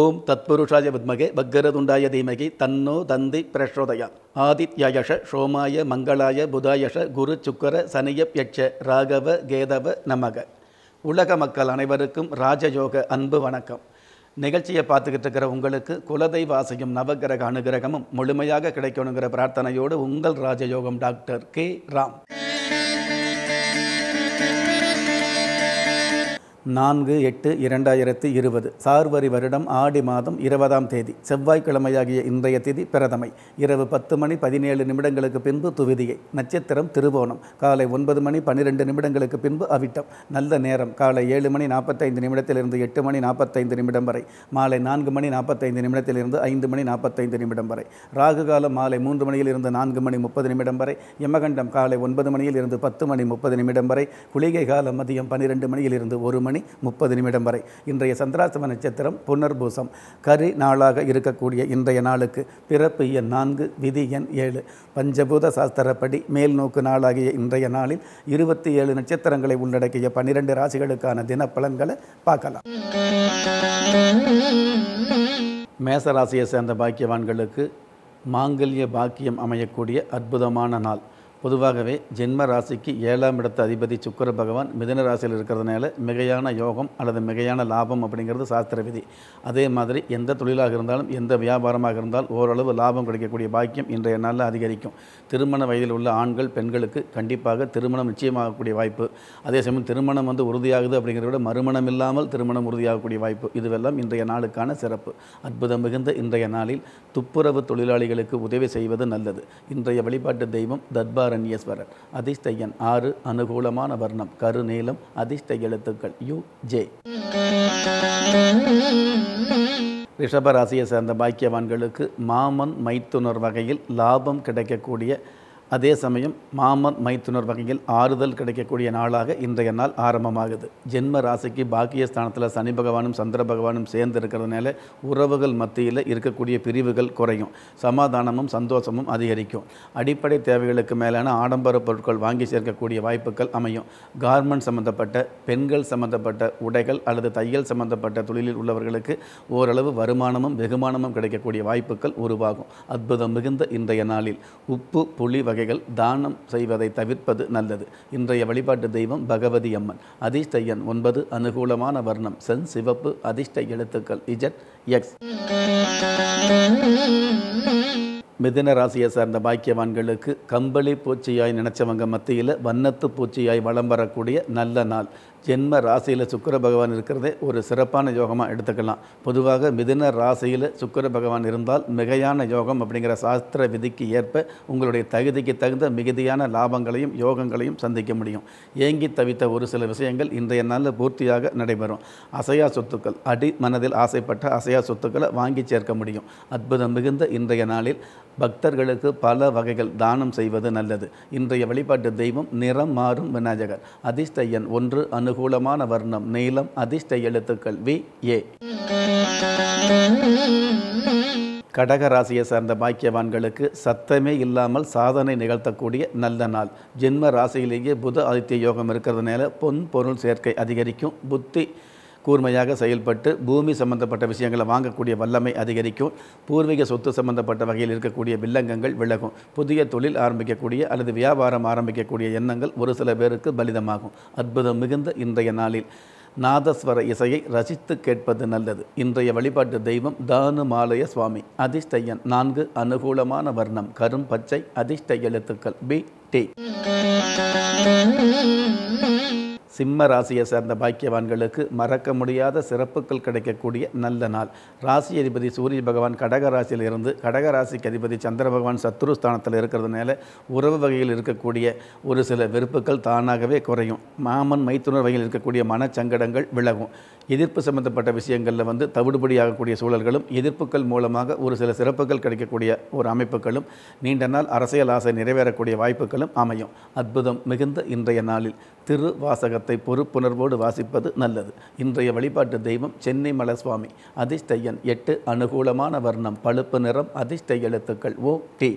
ஓம் தத்புருஷாய வித்மகே பக்கரதுண்டாய தீமகி தன்னோ தந்தி பிரசோதயா ஆதித்யயஷ சோமாய மங்களாய புதாயஷ குரு சுக்கர சனியப்யட்ச ராகவ கேதவ நமக உலக மக்கள் அனைவருக்கும் ராஜயோக அன்பு வணக்கம் நிகழ்ச்சியை பார்த்துக்கிட்டு இருக்கிற உங்களுக்கு குலதெய்வ ஆசையும் நவகிரக அனுகிரகமும் முழுமையாக கிடைக்கணுங்கிற பிரார்த்தனையோடு உங்கள் ராஜயோகம் டாக்டர் கே ராம் நான்கு எட்டு இரண்டாயிரத்தி இருபது சார்வரி வருடம் ஆடி மாதம் இருபதாம் தேதி செவ்வாய்க்கிழமையாகிய இன்றைய திதி பிரதமை இரவு பத்து மணி பதினேழு நிமிடங்களுக்கு பின்பு துவிதியை நட்சத்திரம் திருவோணம் காலை ஒன்பது மணி பன்னிரெண்டு நிமிடங்களுக்கு பின்பு அவிட்டம் நல்ல நேரம் காலை ஏழு மணி நாற்பத்தைந்து நிமிடத்திலிருந்து எட்டு மணி நாற்பத்தைந்து நிமிடம் வரை மாலை நான்கு மணி நாற்பத்தைந்து நிமிடத்திலிருந்து ஐந்து மணி நாற்பத்தைந்து நிமிடம் வரை ராகு காலம் மாலை மூன்று மணியிலிருந்து நான்கு மணி முப்பது நிமிடம் வரை யமகண்டம் காலை ஒன்பது மணியிலிருந்து பத்து மணி முப்பது நிமிடம் வரை குளிகை காலம் மதியம் பன்னிரெண்டு மணியிலிருந்து ஒரு மணி மணி முப்பது நிமிடம் வரை இன்றைய சந்திராசம நட்சத்திரம் புனர்பூசம் கரி நாளாக இருக்கக்கூடிய இன்றைய நாளுக்கு பிறப்பு எண் நான்கு விதி எண் ஏழு பஞ்சபூத சாஸ்திரப்படி மேல் நோக்கு நாளாகிய இன்றைய நாளில் இருபத்தி ஏழு நட்சத்திரங்களை உள்ளடக்கிய பன்னிரண்டு ராசிகளுக்கான தின பலன்களை பார்க்கலாம் மேசராசியை சேர்ந்த பாக்கியவான்களுக்கு மாங்கல்ய பாக்கியம் அமையக்கூடிய அற்புதமான நாள் பொதுவாகவே ஜென்ம ராசிக்கு ஏழாம் இடத்த அதிபதி சுக்கர பகவான் மிதன ராசியில் இருக்கிறதுனால மிகையான யோகம் அல்லது மிகையான லாபம் அப்படிங்கிறது சாஸ்திர விதி அதே மாதிரி எந்த தொழிலாக இருந்தாலும் எந்த வியாபாரமாக இருந்தால் ஓரளவு லாபம் கிடைக்கக்கூடிய பாக்கியம் இன்றைய நாளில் அதிகரிக்கும் திருமண வயதில் உள்ள ஆண்கள் பெண்களுக்கு கண்டிப்பாக திருமணம் நிச்சயமாகக்கூடிய வாய்ப்பு அதே சமயம் திருமணம் வந்து உறுதியாகுது அப்படிங்கிறத விட மறுமணம் இல்லாமல் திருமணம் உறுதியாகக்கூடிய வாய்ப்பு இதுவெல்லாம் இன்றைய நாளுக்கான சிறப்பு அற்புதம் மிகுந்த இன்றைய நாளில் துப்புரவு தொழிலாளிகளுக்கு உதவி செய்வது நல்லது இன்றைய வழிபாட்டு தெய்வம் தர்பார ஆரண்யேஸ்வரர் அதிர்ஷ்ட எண் ஆறு அனுகூலமான வர்ணம் கருநீலம் அதிர்ஷ்ட எழுத்துக்கள் யு ஜே ரிஷபராசியை சேர்ந்த பாக்கியவான்களுக்கு மாமன் மைத்துனர் வகையில் லாபம் கிடைக்கக்கூடிய அதே சமயம் மாமன் மைத்துனர் வகையில் ஆறுதல் கிடைக்கக்கூடிய நாளாக இன்றைய நாள் ஆரம்பமாகுது ஜென்ம ராசிக்கு பாக்கியஸ்தானத்தில் சனி பகவானும் சந்திர பகவானும் சேர்ந்து இருக்கிறதுனால உறவுகள் மத்தியில் இருக்கக்கூடிய பிரிவுகள் குறையும் சமாதானமும் சந்தோஷமும் அதிகரிக்கும் அடிப்படை தேவைகளுக்கு மேலான ஆடம்பர பொருட்கள் வாங்கி சேர்க்கக்கூடிய வாய்ப்புகள் அமையும் கார்மெண்ட் சம்மந்தப்பட்ட பெண்கள் சம்மந்தப்பட்ட உடைகள் அல்லது தையல் சம்மந்தப்பட்ட தொழிலில் உள்ளவர்களுக்கு ஓரளவு வருமானமும் வெகுமானமும் கிடைக்கக்கூடிய வாய்ப்புகள் உருவாகும் அற்புதம் மிகுந்த இன்றைய நாளில் உப்பு புளி வகைகள் தானம் செய்வதை தவிர்ப்பது நல்லது இன்றைய வழிபாட்டு தெய்வம் பகவதி அம்மன் அதிர்ஷ்டையன் ஒன்பது அனுகூலமான வர்ணம் சென் சிவப்பு அதிர்ஷ்ட எழுத்துக்கள் இஜட் எக்ஸ் மிதின ராசியை சார்ந்த பாக்கியவான்களுக்கு கம்பளி பூச்சியாய் நினைச்சவங்க மத்தியில் வண்ணத்து பூச்சியாய் வளம் வரக்கூடிய நல்ல நாள் ஜென்ம ராசியில் சுக்கர பகவான் இருக்கிறதே ஒரு சிறப்பான யோகமாக எடுத்துக்கலாம் பொதுவாக மிதுன ராசியில் சுக்கர பகவான் இருந்தால் மிகையான யோகம் அப்படிங்கிற சாஸ்திர விதிக்கு ஏற்ப உங்களுடைய தகுதிக்கு தகுந்த மிகுதியான லாபங்களையும் யோகங்களையும் சந்திக்க முடியும் ஏங்கி தவித்த ஒரு சில விஷயங்கள் இன்றைய நாளில் பூர்த்தியாக நடைபெறும் அசையா சொத்துக்கள் அடி மனதில் ஆசைப்பட்ட அசையா சொத்துக்களை வாங்கி சேர்க்க முடியும் அற்புதம் மிகுந்த இன்றைய நாளில் பக்தர்களுக்கு பல வகைகள் தானம் செய்வது நல்லது இன்றைய வழிபாட்டு தெய்வம் நிறம் மாறும் விநாயகர் அதிர்ஷ்ட ஒன்று அணு அனுகூலமான வர்ணம் நீளம் அதிர்ஷ்ட எழுத்துக்கள் வி ஏ கடக ராசியை சார்ந்த பாக்கியவான்களுக்கு சத்தமே இல்லாமல் சாதனை நிகழ்த்தக்கூடிய நல்ல நாள் ஜென்ம ராசியிலேயே புத ஆதித்ய யோகம் இருக்கிறதுனால பொன் பொருள் சேர்க்கை அதிகரிக்கும் புத்தி கூர்மையாக செயல்பட்டு பூமி சம்பந்தப்பட்ட விஷயங்களை வாங்கக்கூடிய வல்லமை அதிகரிக்கும் பூர்வீக சொத்து சம்பந்தப்பட்ட வகையில் இருக்கக்கூடிய வில்லங்கங்கள் விலகும் புதிய தொழில் ஆரம்பிக்கக்கூடிய அல்லது வியாபாரம் ஆரம்பிக்கக்கூடிய எண்ணங்கள் ஒரு சில பேருக்கு பலிதமாகும் அற்புதம் மிகுந்த இன்றைய நாளில் நாதஸ்வர இசையை ரசித்து கேட்பது நல்லது இன்றைய வழிபாட்டு தெய்வம் தானுமாலய சுவாமி அதிர்ஷ்டயன் நான்கு அனுகூலமான வர்ணம் கரும் பச்சை அதிர்ஷ்ட எழுத்துக்கள் பி டி சிம்ம ராசியை சேர்ந்த பாக்கியவான்களுக்கு மறக்க முடியாத சிறப்புகள் கிடைக்கக்கூடிய நல்ல நாள் ராசி அதிபதி சூரிய பகவான் கடக ராசியிலிருந்து கடக ராசிக்கு அதிபதி சந்திர பகவான் சத்ரு ஸ்தானத்தில் இருக்கிறதுனால உறவு வகையில் இருக்கக்கூடிய ஒரு சில வெறுப்புகள் தானாகவே குறையும் மாமன் மைத்துனர் வகையில் இருக்கக்கூடிய மனச்சங்கடங்கள் விலகும் எதிர்ப்பு சம்பந்தப்பட்ட விஷயங்களில் வந்து தவிடுபடியாகக்கூடிய சூழல்களும் எதிர்ப்புகள் மூலமாக ஒரு சில சிறப்புகள் கிடைக்கக்கூடிய ஒரு அமைப்புகளும் நீண்ட நாள் அரசியல் ஆசை நிறைவேறக்கூடிய வாய்ப்புகளும் அமையும் அற்புதம் மிகுந்த இன்றைய நாளில் திரு வாசகத்தை புராணத்தை பொறுப்புணர்வோடு வாசிப்பது நல்லது இன்றைய வழிபாட்டு தெய்வம் சென்னை மலசுவாமி அதிர்ஷ்டையன் எட்டு அனுகூலமான வர்ணம் பழுப்பு நிறம் அதிர்ஷ்ட எழுத்துக்கள் ஓ டி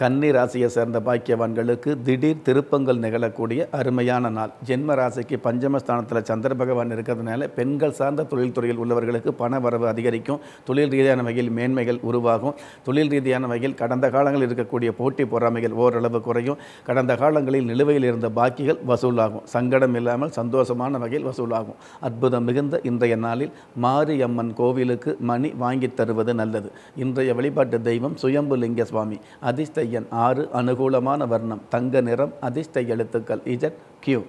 கன்னி ராசியை சேர்ந்த பாக்கியவான்களுக்கு திடீர் திருப்பங்கள் நிகழக்கூடிய அருமையான நாள் ஜென்ம ராசிக்கு பஞ்சமஸ்தானத்தில் சந்திர பகவான் இருக்கிறதுனால பெண்கள் சார்ந்த தொழில் துறையில் உள்ளவர்களுக்கு பண வரவு அதிகரிக்கும் தொழில் ரீதியான வகையில் மேன்மைகள் உருவாகும் தொழில் ரீதியான வகையில் கடந்த காலங்களில் இருக்கக்கூடிய போட்டி பொறாமைகள் ஓரளவு குறையும் கடந்த காலங்களில் நிலுவையில் இருந்த பாக்கிகள் வசூலாகும் சங்கடம் இல்லாமல் சந்தோஷமான வகையில் வசூலாகும் அற்புதம் மிகுந்த இன்றைய நாளில் மாரியம்மன் கோவிலுக்கு மணி வாங்கி தருவது நல்லது இன்றைய வழிபாட்டு தெய்வம் சுயம்பு லிங்க சுவாமி அதிர்ஷ்ட ஐயன் ஆறு அனுகூலமான வர்ணம் தங்க நிறம் அதிர்ஷ்ட எழுத்துக்கள் இஜட் கியூ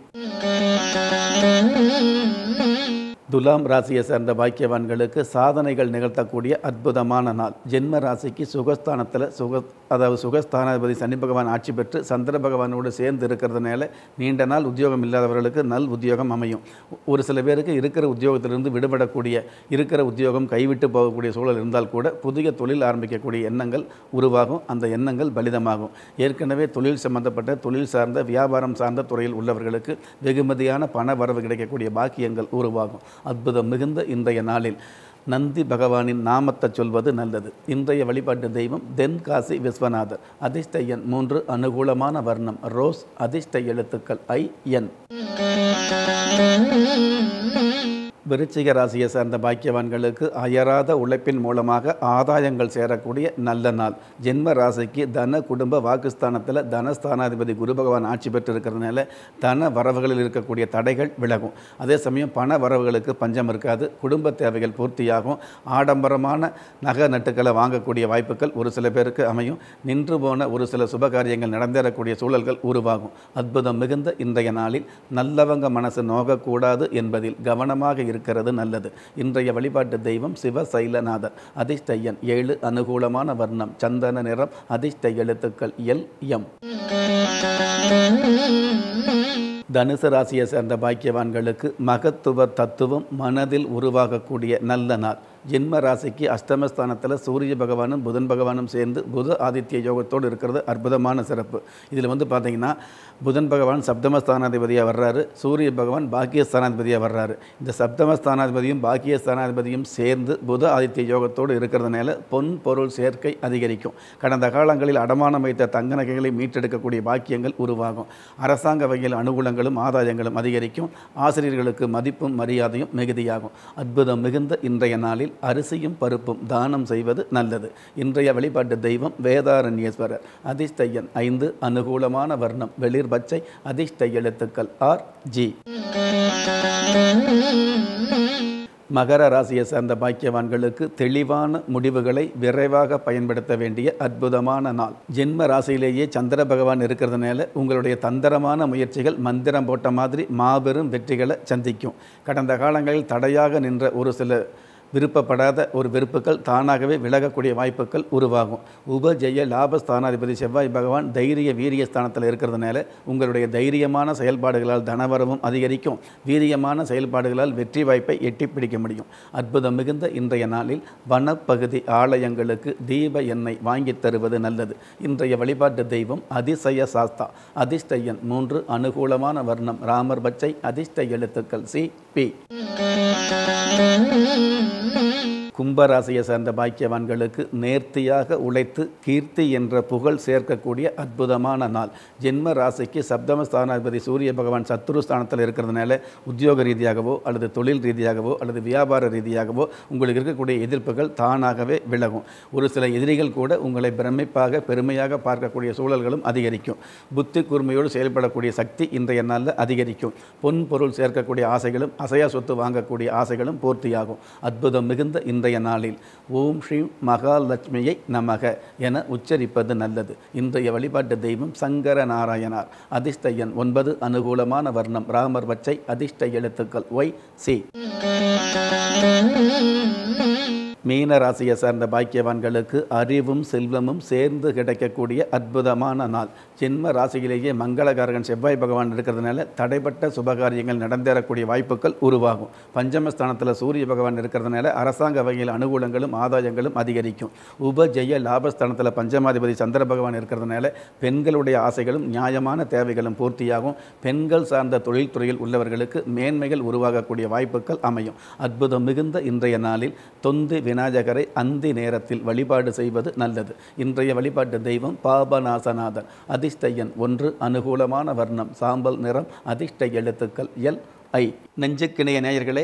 துலாம் ராசியை சேர்ந்த பாக்கியவான்களுக்கு சாதனைகள் நிகழ்த்தக்கூடிய அற்புதமான நாள் ஜென்ம ராசிக்கு சுகஸ்தானத்தில் சுக அதாவது சுகஸ்தானாதிபதி சனி பகவான் ஆட்சி பெற்று சந்திர பகவானோடு சேர்ந்து இருக்கிறதுனால நீண்ட நாள் உத்தியோகம் இல்லாதவர்களுக்கு நல் உத்தியோகம் அமையும் ஒரு சில பேருக்கு இருக்கிற உத்தியோகத்திலிருந்து விடுபடக்கூடிய இருக்கிற உத்தியோகம் கைவிட்டு போகக்கூடிய சூழல் இருந்தால் கூட புதிய தொழில் ஆரம்பிக்கக்கூடிய எண்ணங்கள் உருவாகும் அந்த எண்ணங்கள் பலிதமாகும் ஏற்கனவே தொழில் சம்பந்தப்பட்ட தொழில் சார்ந்த வியாபாரம் சார்ந்த துறையில் உள்ளவர்களுக்கு வெகுமதியான பண வரவு கிடைக்கக்கூடிய பாக்கியங்கள் உருவாகும் அற்புதம் மிகுந்த இன்றைய நாளில் நந்தி பகவானின் நாமத்தை சொல்வது நல்லது இன்றைய வழிபாட்டு தெய்வம் தென்காசி விஸ்வநாதர் அதிர்ஷ்ட எண் மூன்று அனுகூலமான வர்ணம் ரோஸ் அதிர்ஷ்ட எழுத்துக்கள் ஐ என் விருச்சிக ராசியை சேர்ந்த பாக்கியவான்களுக்கு அயராத உழைப்பின் மூலமாக ஆதாயங்கள் சேரக்கூடிய நல்ல நாள் ஜென்ம ராசிக்கு தன குடும்ப வாக்குஸ்தானத்தில் தனஸ்தானாதிபதி குரு பகவான் ஆட்சி பெற்றிருக்கிறதுனால தன வரவுகளில் இருக்கக்கூடிய தடைகள் விலகும் அதே சமயம் பண வரவுகளுக்கு பஞ்சம் இருக்காது குடும்ப தேவைகள் பூர்த்தியாகும் ஆடம்பரமான நகை நட்டுக்களை வாங்கக்கூடிய வாய்ப்புகள் ஒரு சில பேருக்கு அமையும் நின்று போன ஒரு சில சுபகாரியங்கள் நடந்தேறக்கூடிய சூழல்கள் உருவாகும் அற்புதம் மிகுந்த இன்றைய நாளில் நல்லவங்க மனசு நோகக்கூடாது என்பதில் கவனமாக இரு இருக்கிறது நல்லது இன்றைய வழிபாட்டு தெய்வம் சிவ சைலநாதர் அதிர்ஷ்டையன் ஏழு அனுகூலமான வர்ணம் சந்தன நிறம் அதிர்ஷ்ட எழுத்துக்கள் எல் எம் தனுசு ராசியை சேர்ந்த பாக்கியவான்களுக்கு மகத்துவ தத்துவம் மனதில் உருவாகக்கூடிய நல்ல நாள் ஜென்ம ராசிக்கு அஷ்டமஸ்தானத்தில் சூரிய பகவானும் புதன் பகவானும் சேர்ந்து புத ஆதித்ய யோகத்தோடு இருக்கிறது அற்புதமான சிறப்பு இதில் வந்து பார்த்திங்கன்னா புதன் பகவான் சப்தமஸ்தானாதிபதியாக வர்றாரு சூரிய பகவான் பாக்கியஸ்தானாதிபதியாக வர்றாரு இந்த சப்தமஸ்தானாதிபதியும் பாக்கியஸ்தானாதிபதியும் சேர்ந்து புத ஆதித்ய யோகத்தோடு இருக்கிறதுனால பொன் பொருள் சேர்க்கை அதிகரிக்கும் கடந்த காலங்களில் அடமானம் வைத்த தங்க நகைகளை மீட்டெடுக்கக்கூடிய பாக்கியங்கள் உருவாகும் அரசாங்க வகையில் அனுகூலங்களும் ஆதாயங்களும் அதிகரிக்கும் ஆசிரியர்களுக்கு மதிப்பும் மரியாதையும் மிகுதியாகும் அற்புதம் மிகுந்த இன்றைய நாளில் அரிசியும் பருப்பும் தானம் செய்வது நல்லது இன்றைய வழிபாட்டு தெய்வம் வேதாரண்யேஸ்வரர் அதிஷ்டையன் ஐந்து அனுகூலமான வர்ணம் வெளிர் பச்சை அதிர்ஷ்ட எழுத்துக்கள் ஆர் ஜி மகர ராசியை சேர்ந்த பாக்கியவான்களுக்கு தெளிவான முடிவுகளை விரைவாக பயன்படுத்த வேண்டிய அற்புதமான நாள் ஜென்ம ராசியிலேயே சந்திர பகவான் இருக்கிறதுனால உங்களுடைய தந்திரமான முயற்சிகள் மந்திரம் போட்ட மாதிரி மாபெரும் வெற்றிகளை சந்திக்கும் கடந்த காலங்களில் தடையாக நின்ற ஒரு சில விருப்பப்படாத ஒரு வெறுப்புகள் தானாகவே விலகக்கூடிய வாய்ப்புகள் உருவாகும் உபஜெய லாபஸ்தானாதிபதி செவ்வாய் பகவான் தைரிய வீரிய ஸ்தானத்தில் இருக்கிறதுனால உங்களுடைய தைரியமான செயல்பாடுகளால் தனவரவும் அதிகரிக்கும் வீரியமான செயல்பாடுகளால் வெற்றி வாய்ப்பை எட்டி பிடிக்க முடியும் அற்புதம் மிகுந்த இன்றைய நாளில் வனப்பகுதி ஆலயங்களுக்கு தீப எண்ணெய் வாங்கி தருவது நல்லது இன்றைய வழிபாட்டு தெய்வம் அதிசய சாஸ்தா அதிர்ஷ்டயன் மூன்று அனுகூலமான வர்ணம் ராமர் பச்சை அதிர்ஷ்ட எழுத்துக்கள் சி பி Mm-hmm. கும்பராசியை சார்ந்த பாக்கியவான்களுக்கு நேர்த்தியாக உழைத்து கீர்த்தி என்ற புகழ் சேர்க்கக்கூடிய அற்புதமான நாள் ஜென்ம ராசிக்கு சப்தமஸ்தானாதிபதி சூரிய பகவான் சத்ருஸ்தானத்தில் ஸ்தானத்தில் இருக்கிறதுனால உத்தியோக ரீதியாகவோ அல்லது தொழில் ரீதியாகவோ அல்லது வியாபார ரீதியாகவோ உங்களுக்கு இருக்கக்கூடிய எதிர்ப்புகள் தானாகவே விலகும் ஒரு சில எதிரிகள் கூட உங்களை பிரமிப்பாக பெருமையாக பார்க்கக்கூடிய சூழல்களும் அதிகரிக்கும் புத்தி கூர்மையோடு செயல்படக்கூடிய சக்தி இன்றைய நாளில் அதிகரிக்கும் பொன் பொருள் சேர்க்கக்கூடிய ஆசைகளும் அசையா சொத்து வாங்கக்கூடிய ஆசைகளும் பூர்த்தியாகும் அற்புதம் மிகுந்த இந்த இன்றைய நாளில் ஓம் ஸ்ரீ மகாலட்சுமியை நமக என உச்சரிப்பது நல்லது இன்றைய வழிபாட்டு தெய்வம் சங்கர நாராயணார் அதிர்ஷ்ட எண் ஒன்பது அனுகூலமான வர்ணம் ராமர் பச்சை அதிர்ஷ்ட எழுத்துக்கள் ஒய் சி மீன ராசியை சார்ந்த பாக்கியவான்களுக்கு அறிவும் செல்வமும் சேர்ந்து கிடைக்கக்கூடிய அற்புதமான நாள் ஜென்ம ராசியிலேயே மங்களகாரகன் செவ்வாய் பகவான் இருக்கிறதுனால தடைப்பட்ட சுபகாரியங்கள் நடந்தேறக்கூடிய வாய்ப்புகள் உருவாகும் பஞ்சமஸ்தானத்தில் சூரிய பகவான் இருக்கிறதுனால அரசாங்க வகையில் அனுகூலங்களும் ஆதாயங்களும் அதிகரிக்கும் உபஜெய லாபஸ்தானத்தில் பஞ்சமாதிபதி சந்திர பகவான் இருக்கிறதுனால பெண்களுடைய ஆசைகளும் நியாயமான தேவைகளும் பூர்த்தியாகும் பெண்கள் சார்ந்த தொழில்துறையில் உள்ளவர்களுக்கு மேன்மைகள் உருவாகக்கூடிய வாய்ப்புகள் அமையும் அற்புதம் மிகுந்த இன்றைய நாளில் தொந்து விநாயகரை அந்தி நேரத்தில் வழிபாடு செய்வது நல்லது இன்றைய வழிபாட்டு தெய்வம் பாபநாசநாதன் அதிர்ஷ்டையன் ஒன்று அனுகூலமான வர்ணம் சாம்பல் நிறம் அதிர்ஷ்ட எழுத்துக்கள் எல் ஐ நெஞ்சுக்கிணைய நேயர்களே